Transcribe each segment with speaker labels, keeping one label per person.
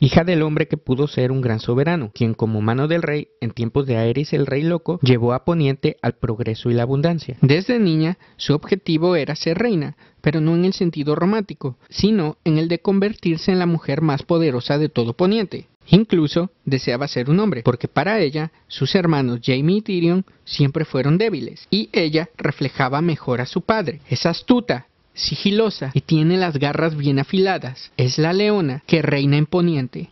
Speaker 1: hija del hombre que pudo ser un gran soberano, quien como mano del rey, en tiempos de Aeris el rey loco, llevó a Poniente al progreso y la abundancia. Desde niña, su objetivo era ser reina, pero no en el sentido romántico, sino en el de convertirse en la mujer más poderosa de todo Poniente. Incluso deseaba ser un hombre, porque para ella sus hermanos Jamie y Tyrion siempre fueron débiles, y ella reflejaba mejor a su padre. Es astuta, sigilosa y tiene las garras bien afiladas. Es la leona que reina en Poniente.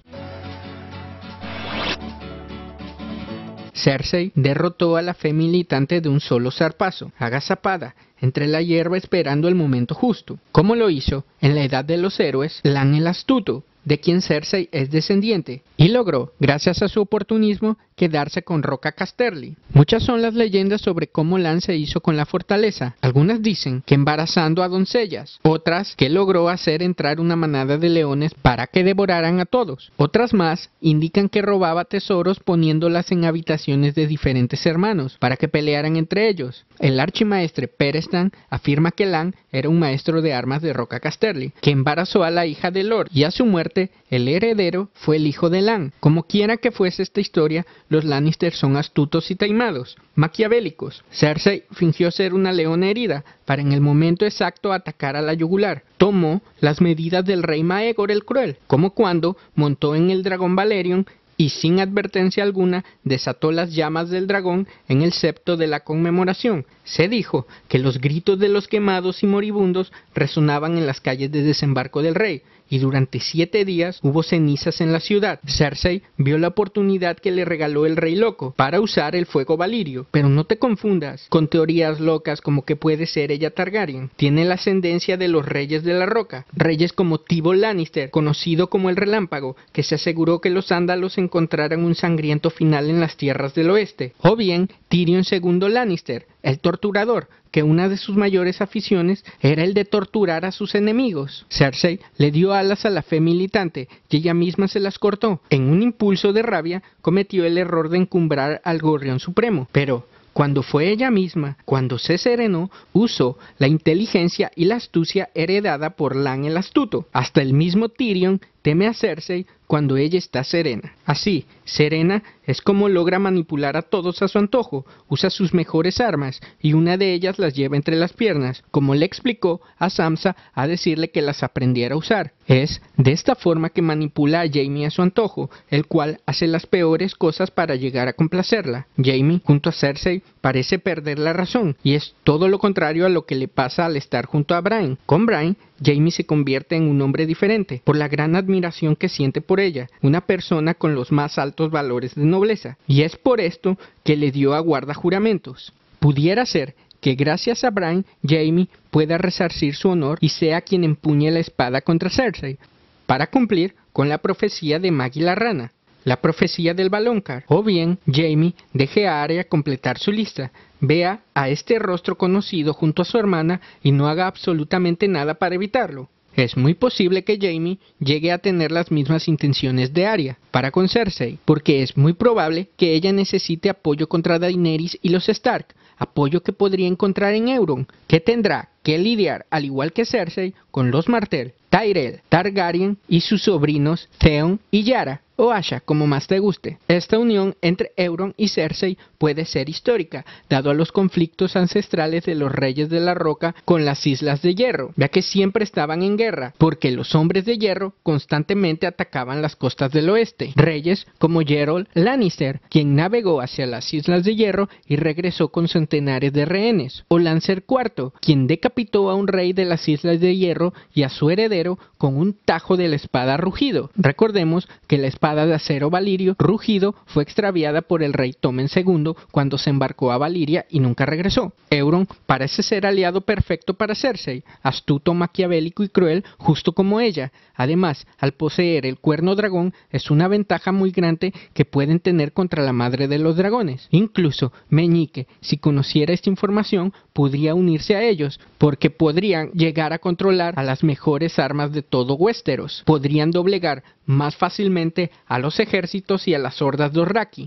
Speaker 1: Cersei derrotó a la fe militante de un solo zarpazo, agazapada, entre la hierba esperando el momento justo. Como lo hizo en la Edad de los Héroes, Lan el Astuto, de quien Cersei es descendiente, y logró, gracias a su oportunismo, quedarse con Roca Casterly. Muchas son las leyendas sobre cómo Lan se hizo con la fortaleza. Algunas dicen que embarazando a doncellas, otras que logró hacer entrar una manada de leones para que devoraran a todos. Otras más indican que robaba tesoros poniéndolas en habitaciones de diferentes hermanos para que pelearan entre ellos. El archimaestre Perestan afirma que Lan era un maestro de armas de Roca Casterly, que embarazó a la hija de Lord y a su muerte el heredero fue el hijo de Lan. Como quiera que fuese esta historia, los Lannister son astutos y taimados, maquiavélicos. Cersei fingió ser una leona herida para en el momento exacto atacar a la yugular. Tomó las medidas del rey Maegor el Cruel, como cuando montó en el dragón Valerion y sin advertencia alguna desató las llamas del dragón en el septo de la conmemoración. Se dijo que los gritos de los quemados y moribundos resonaban en las calles de desembarco del rey, y durante siete días hubo cenizas en la ciudad. Cersei vio la oportunidad que le regaló el rey loco para usar el fuego valirio, pero no te confundas con teorías locas como que puede ser ella Targaryen. Tiene la ascendencia de los reyes de la roca, reyes como Tibo Lannister, conocido como el relámpago, que se aseguró que los ándalos en encontraran un sangriento final en las tierras del oeste, o bien Tyrion II Lannister, el torturador, que una de sus mayores aficiones era el de torturar a sus enemigos. Cersei le dio alas a la fe militante que ella misma se las cortó. En un impulso de rabia cometió el error de encumbrar al gorrión supremo, pero cuando fue ella misma, cuando se serenó, usó la inteligencia y la astucia heredada por Lan el astuto. Hasta el mismo Tyrion teme a Cersei cuando ella está serena. Así, serena es como logra manipular a todos a su antojo, usa sus mejores armas y una de ellas las lleva entre las piernas, como le explicó a Samsa a decirle que las aprendiera a usar. Es de esta forma que manipula a Jamie a su antojo, el cual hace las peores cosas para llegar a complacerla. Jamie, junto a Cersei, parece perder la razón y es todo lo contrario a lo que le pasa al estar junto a Brian. Con Brian Jamie se convierte en un hombre diferente por la gran admiración que siente por ella, una persona con los más altos valores de nobleza, y es por esto que le dio a guarda juramentos. Pudiera ser que gracias a Bran, Jamie pueda resarcir su honor y sea quien empuñe la espada contra Cersei, para cumplir con la profecía de Maggie la Rana, la profecía del Baloncar, o bien Jamie deje a Arya completar su lista, Vea a este rostro conocido junto a su hermana y no haga absolutamente nada para evitarlo. Es muy posible que Jamie llegue a tener las mismas intenciones de Arya para con Cersei, porque es muy probable que ella necesite apoyo contra Daenerys y los Stark, apoyo que podría encontrar en Euron, que tendrá que lidiar, al igual que Cersei, con los Martell, Tyrell, Targaryen y sus sobrinos Theon y Yara, o Asha, como más te guste. Esta unión entre Euron y Cersei puede ser histórica, dado a los conflictos ancestrales de los Reyes de la Roca con las Islas de Hierro, ya que siempre estaban en guerra, porque los hombres de hierro constantemente atacaban las costas del oeste. Reyes como Gerold Lannister, quien navegó hacia las Islas de Hierro y regresó con centenares de rehenes, o Lancer IV, quien decapitó a un rey de las Islas de Hierro y a su heredero con un tajo de la espada rugido. Recordemos que la espada de acero Valirio, Rugido, fue extraviada por el rey Tomen II cuando se embarcó a Valiria y nunca regresó. Euron parece ser aliado perfecto para Cersei, astuto, maquiavélico y cruel, justo como ella. Además, al poseer el cuerno dragón, es una ventaja muy grande que pueden tener contra la madre de los dragones. Incluso Meñique, si conociera esta información, podría unirse a ellos, porque podrían llegar a controlar a las mejores armas de todo Westeros. Podrían doblegar más fácilmente a los ejércitos y a las hordas de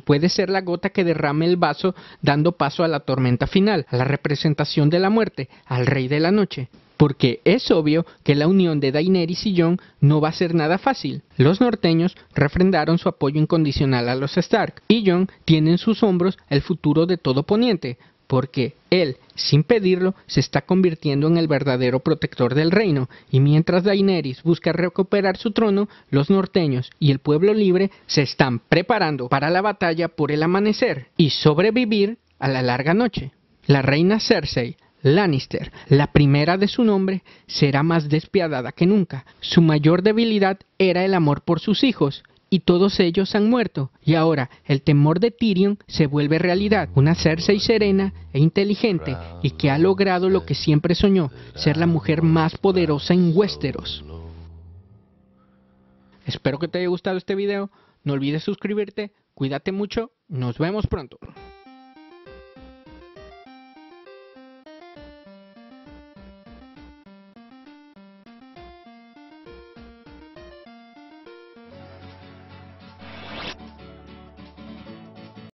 Speaker 1: Puede ser la gota que derrame el vaso dando paso a la tormenta final, a la representación de la muerte, al rey de la noche. Porque es obvio que la unión de Daenerys y Jon no va a ser nada fácil. Los norteños refrendaron su apoyo incondicional a los Stark y Jon tiene en sus hombros el futuro de todo Poniente, porque él, sin pedirlo, se está convirtiendo en el verdadero protector del reino, y mientras Daenerys busca recuperar su trono, los norteños y el pueblo libre se están preparando para la batalla por el amanecer y sobrevivir a la larga noche. La reina Cersei Lannister, la primera de su nombre, será más despiadada que nunca. Su mayor debilidad era el amor por sus hijos, y todos ellos han muerto. Y ahora el temor de Tyrion se vuelve realidad, una Cersei serena e inteligente y que ha logrado lo que siempre soñó, ser la mujer más poderosa en Westeros. Espero que te haya gustado este video, no olvides suscribirte, cuídate mucho, nos vemos pronto.